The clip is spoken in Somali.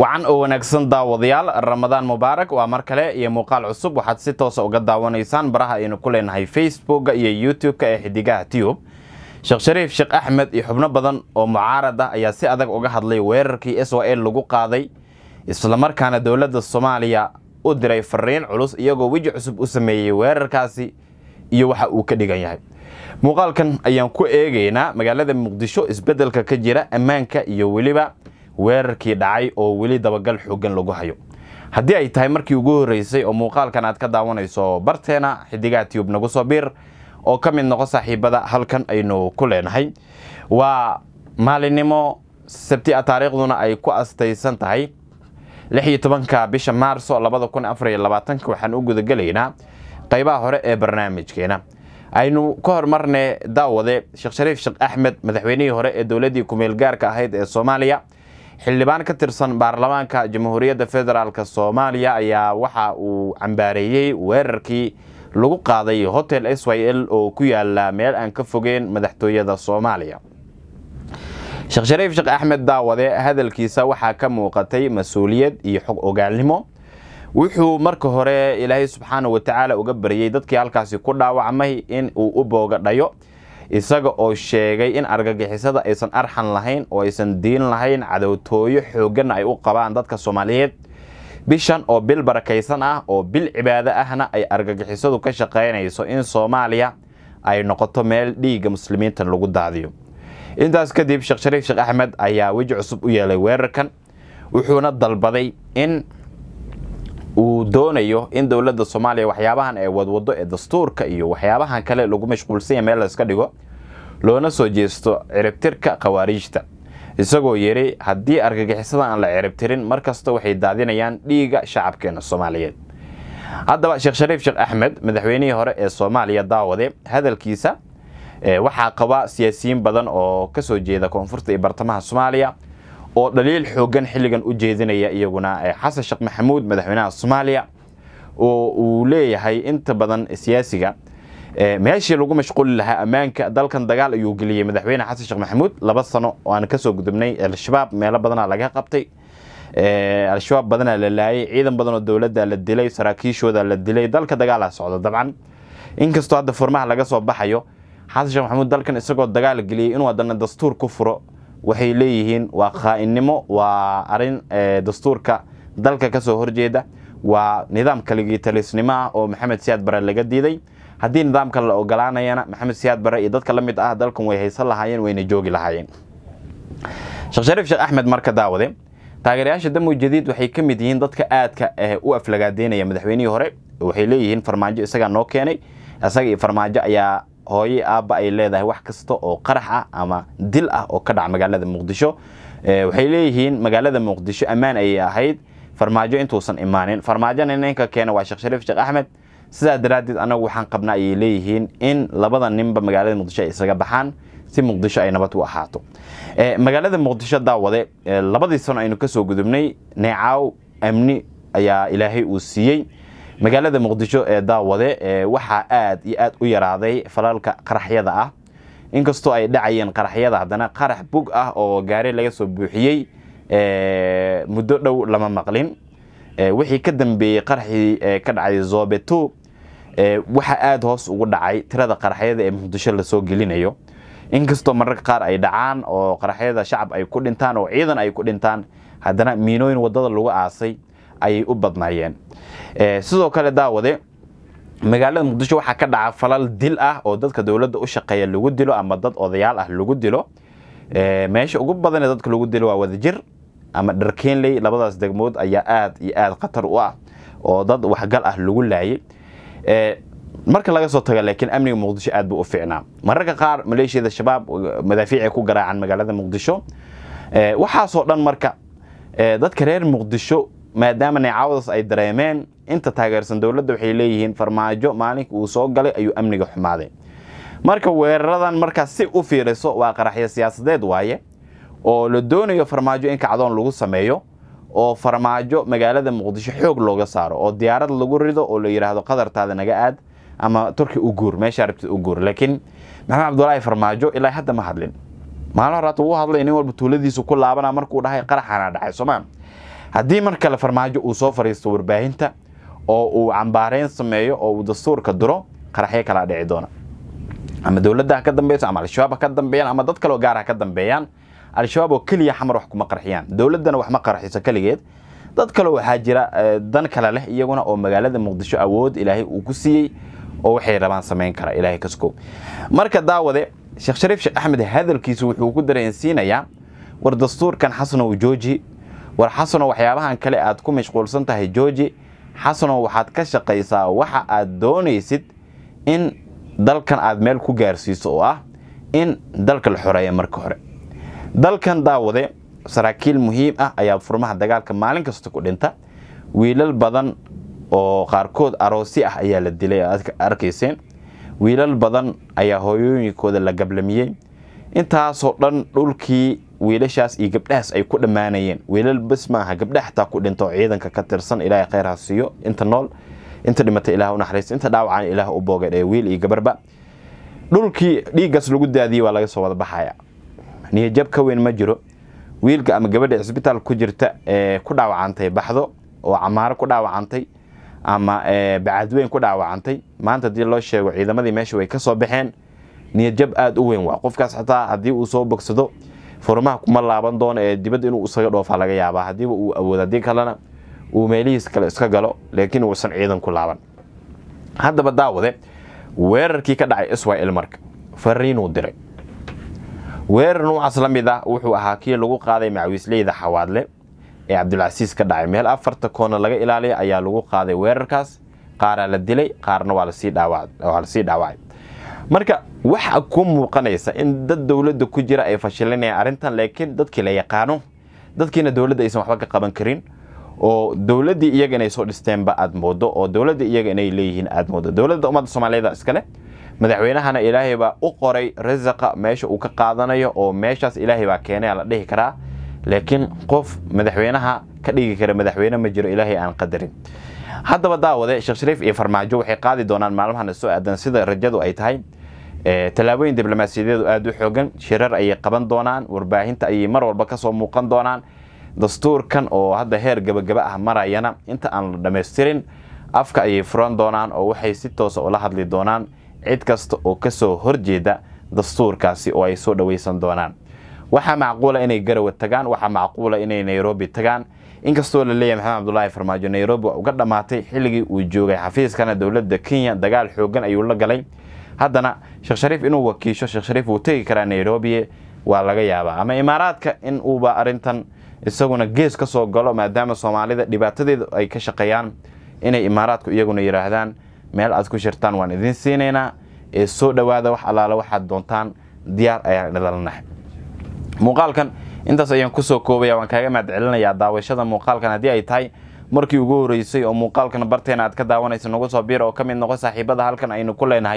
wacan oo wanaagsan daawadayaal ramadaan mubaarak waa mar kale iyo muuqaal cusub waxaad si toosa ah uga daawanaysaan baraha aynu ku leenahay facebooka iyo youtube-ka ee xidigaha tube sheekh shariif sheekh axmed iyo xubno badan oo mucaarad ah ayaa si adag uga hadlay weerarkii s o l lagu qaaday islamarkaana dowladda soomaaliya u diray fariin culus iyagoo weji cusub u sameeyey weerarkaasi iyo waxa uu ka dhigan yahay muuqaalkan ayaan ku eegaynaa magaalada muqdisho isbeddelka ka jira ammaanka iyo weliba weerarkii dhacay oo weli dabagal xooggan lagu hayo haddii ay tahay markii ugu horreysay oo muuqaalkan aad ka daawanayso barteena xidigaa tiyub nagu soo biir oo ka mid noqo saaxiibada halkan aynu ku leenahay waa maalinimo sabti a ah taariikhduna ay ku astaysan tahay lixiyo bisha maarso labada kun afariyo labaatanka waxaan u gudagelaynaa qaybaha hore ee barnaamijkeena aynu ka hormarne daawade sheekh shariif sheekh axmed madaxweynihii hore ee dowladdii kumeelgaarka ahayd ee soomaaliya xildhibaan ka tirsan baarlamaanka jamhuuriyadda federaalk soomaaliya ayaa waxa uu cambaareeyey weerarkii lagu qaaday hotel s y l oo ku yaala meel aan ka fogeen madaxtooyada soomaaliya sheekh shariif sheekh axmed daawade hadalkiisa waxaa ka muuqatay mas-uuliyad iyo xog ogaalnimo wuxuu marka hore ilaahay subxaana watacaala uga baryey dadkii halkaasi ku dhaawacmay in uu u boogadhayo isaga oo sheegay in argagixisada aysan arxan lahayn oo aysan diin lahayn cadowtooyo xoogganna ay u qabaan dadka soomaaliyeed bishan oo bil barakaysan ah oo bil cibaado ahna ay argagixisadu ka shaqaynayso in soomaaliya ay noqoto meel dhiigga muslimiinta lagu daadiyo intaas kadib sheekh shariif sheekh axmed ayaa weji cusub u yeelay weerarkan wuxuuna dalbaday in uu doonayo in dowladda soomaaliya waxyaabahan ee wadwado ee dastuurka iyo waxyaabahan kale lagu mashquulsanya meel layska dhigo loona soo jeesto ciribtirka khawaariijta isagoo yidhi haddii argagixisada aan la ciribtirin mar kasta waxay daadinayaan dhiiga shacabkeena soomaaliyeed haddaba sheekh shariif sheekh axmed madaxweynihii hore ee soomaaliya daawade hadalkiisa waxaa qabaa siyaasiyiin badan oo ka soo jeeda koonfurta iyo bartamaha soomaaliya oo dhaliil xoogan xilligan u jeedinaya iyaguna xasan sheekh maxamuud madaxweynaha soomaaliya oo uu leeyahay inta badan siyaasiga meeshii lagu mashquuli lahaa ammaanka dalkan dagaal ayuu geliyey madaxweyne xasan sheekh maxamuud laba sano oo aan kasoo gudubnay al-shabaab meelo badanaa laga qabtay al-shabaab badanaa la laayay ciidan badan oo dowladda la dilay saraakiishooda la dilay dalka dagaalaa socda dabcan inkastoo hadda furmaha laga soo baxayo xasan sheekh maxamuud dalkan isagoo dagaal geliyey inuu haddana dastuur ku furo waxay leeyihiin waa khaainnimo waa arin eh, dastuurka dalka ka soo horjeeda waa nidaam kaligii talisnimo ah oo maxamed siyaad bare laga diiday haddii nidaamka la ogolaanayana maxamed siyaad bare iyo dadka la mid ah dalkan way haysan lahaayeen wayna joogi lahaayeen sheekh shariif sheekh axmed marka daawade taageerayaasha damu jadiid waxay ka mid yihiin dadka aadka eh, u aflagaadeynaya madaxweynihii hore waxay leeyihiin farmaajo isagaa noo keenay isaga iyo farmaajo ayaa hooye aabba ay leedahay wax kasta oo qarax ah ama dil ah oo ka dhaca magaalada muqdisho eh, waxay leeyihiin magaalada muqdisho ammaan ayay ahayd farmaajo intuusan imaanin farmaajona ninka keena waa sheekh shariif sheekh axmed sidaa daraaddeed anagu waxaan qabnaa ayay leeyihiin in labada ninba magaalada muqdisho ay isaga baxaan si muqdisho ay nabad u ahaato eh, magaalada muqdisho daawade eh, labadii sano aynu kasoo gudubnay neecaaw amni ayaa ilaahay uu siiyey magaalada muqdisho ee daawade waxaa aad iyo aad u yaraaday falalka qaraxyada ah inkastoo ay dhacayeen qaraxyada haddana qarax bug ah oo gaari laga soo buuxiyey muddo dhow lama maqlin wixii ka dambeeyey qaraxii ka dhacday zoobeto waxaa aada hoos ugu dhacay tirada qaraxyada ee muqdisho lasoo gelinayo inkastoo mararka qaar ay dhacaan oo qaraxyada shacab ay ku dhintaan oo ciidan ay ku dhintaan haddana miinooyin wadada lagu aasay ayay u badnaayeen eh, sidoo kale daawade magaalada muqdisho waxaa ka dhaca falal dil ah oo dadka dowladda u shaqeeya lagu dilo ama dad odayaal ah lagu dilo eh, meesha ugu badanee dadka lagu dilo waa wadajir ama dharkeenley labadaas degmood ayaa aad iyo aad khatar u ah oo dad waxgal ah lagu laayay eh, marka laga soo tago laakiin amniga muqdisho aad buu u fiicnaa mararka qaar maleeshiyada shabaab madaafiicay ku garaacaan magaalada muqdisho waxaasoo dhan marka dadka reer muqdisho maadaama neecaawadaas ay dareemeen inta taageersan dowladda waxay leeyihiin farmaajo maalinka uu soo galay ayuu amniga xumaaday marka weeraradan markaas si u fiiriso waa qaraxyo siyaasadeed waaye oo la doonayo farmaajo in kacdoon lagu sameeyo oo farmaajo magaalada muqdisho xoog looga saaro oo diyaarad lagu rido oo la yidhaahdo qadartaada naga aad ama turki u guur meeshaa rabti u guur laakiin maxamed cabdulaahi farmaajo ilaa hadda ma hadlin maalin horaata wuu hadlay nin walba tuuladiisu ku laabanaa markuu dhahay qaraxaanaa dhacay soomaa haddii markale farmaajo uu soo fariisto warbaahinta oo uu cambaarayn sameeyo oo uu dastuurka diro qaraxyo kalaa dhici doona ama dowladda ka dambayso ama al-shabaab ka dambeeyaan ama dad kaleo gaar ah ka dambeeyaan al-shabaab oo keliya xamar wax kuma qarxiyaan dowladdana wax ma qarxiso keligeed dad kale waxaa jira eh, dan kale leh iyaguna oo magaalada muqdisho awood ilaahay uu ku siiyey oo waxay rabaan samayn kara ilaahay kaskoob marka daawade sheekh shariif sheekh axmed hadalkiisu wuxuu ku dareensiinayaa war dastuurkan xasanow jooji war xasano waxyaabahan kale aad ku mashquulsan tahay jooji xasano waxaad ka shaqaysaa waxa aad doonaysid in dalkan aad meel ku gaarsiiso oo ah in dalka la xoreeya marka hore dalkan daawade saraakiil muhiim ah ayaa furmaha dagaalka maalin kasta ku dhinta wiilal badan oo qaarkood aroosi ah ayaa la dilay aad arkayseen wiilal badan ayaa hooyooyinkooda la gablamiyey intaasoo dhan dhulkii wiilashaas iyo gabdhahaas ay ku dhammaanayeen wiilal bas maaha gabdha xataa ku dhinto ciidanka ka tirsan ilaahay kheyr ha siiyo inta nool inta dhimatay ilaah u naxariista inta dhaawacan ilaah u boogay dhee wiil iyo gabarba dhulkii dhiiggaas lagu daadiyey waa laga soo wada baxaya niyajab ka weyn ma jiro wiilka ama gabadha cisbitaalka ku jirta ee ku dhaawacantay baxdo oo camaaro ku dhaawacantay ama bacadweyn ku dhaawacantay maanta haddii loo sheego ciidamadii meesha way ka soo baxeen niyajab aada u weyn waa qofkaas xataa haddii uu soo bogsado furmaha kuma laaban doono ee dibadda inuu isaga dhoofaa laga yaabaa haddiiba uu awood haddii kalena uu meelihiis kale iska galo laakiin uusan ciidan ku laaban haddaba daawade weerarkii ka dhacay iswail marka fariinuu diray weerar noocaas la mid ah wuxuu ahaa kii lagu qaaday macawiisleyda xawaadle ee cabdulcasiis ka dhacay meel afarta koona laga ilaaliya ayaa lagu qaaday weerarkaas qaaraa la dilay qaarna waa lasii dhaawacay marka waxa ku muuqanaysa in dad dowladda ku jira ay fashilinayaan arrintan laakiin dadkii la yaqaano dadkiina dowladda aysan waxba ka qaban karin oo dowladdii iyaga inay soo dhisteenba aad moodo oo dowladda iyaga inay leeyihiin aad moodo dowladda ummadda soomaaliyeeda iskale madaxweynahana ilaahay baa u qoray rasaqa meesha uu ka qaadanayo oo meeshaas ilaahay baa keenaya la dhihi karaa laakiin qof madaxweynaha ka dhigi kara madaxweyne ma jiro ilaahay aan qadarin haddaba daawade sheekh shariif iyo farmaajo waxay qaadi doonaan maalmahan soo aadan sida rajadu ay tahay Eh, tallaabooyin diblomaasiyadeedu aada u xoogan shirar ayay qaban doonaan warbaahinta ayay mar walba kasoo muuqan doonaan dastuurkan oo hadda heer gabagaba ah marayana inta aan la dhammaystirin afka ayay furan doonaan oo waxay si toosa ah ula hadli doonaan cid kasta oo kasoo horjeeda dastuurkaasi oo ay soo dhoweysan doonaan waxaa macquula inay garowa tagaan waxaa macquula inay nairobi tagaan inkastoo la maxamed cabdulaahi farmaajo nairobi waa uga dhammaatay xilligii uu joogay xafiiskana dowladda kenya dagaal xoogan ayuu la galay haddana sheekh shariif inuu wakiisho sheekh shariif wuu tegi karaa nairobi waa laga yaabaa ama imaaraadka in uuba arintan isaguna gees ka soo galo maadaama soomaalida dhibaatadeedu ay ka shaqeeyaan inay imaaraadku iyaguna yidhaahdaan meel aad ku shirtaan waan idiin siinaynaa ee soo dhowaada wax allaale waxaad doontaan diyaar ayaan idalnahay muuqaalkan intaas ayaan kusoo koobaya waan kaaga mahadcelinayaa daawashada muuqaalkan haddii ay tahay markii ugu horreysay oo muuqaalkan barteena aad ka daawanaysa nagu soo biir oo ka mid noqo saaxiibada halkan aynu ku leenahay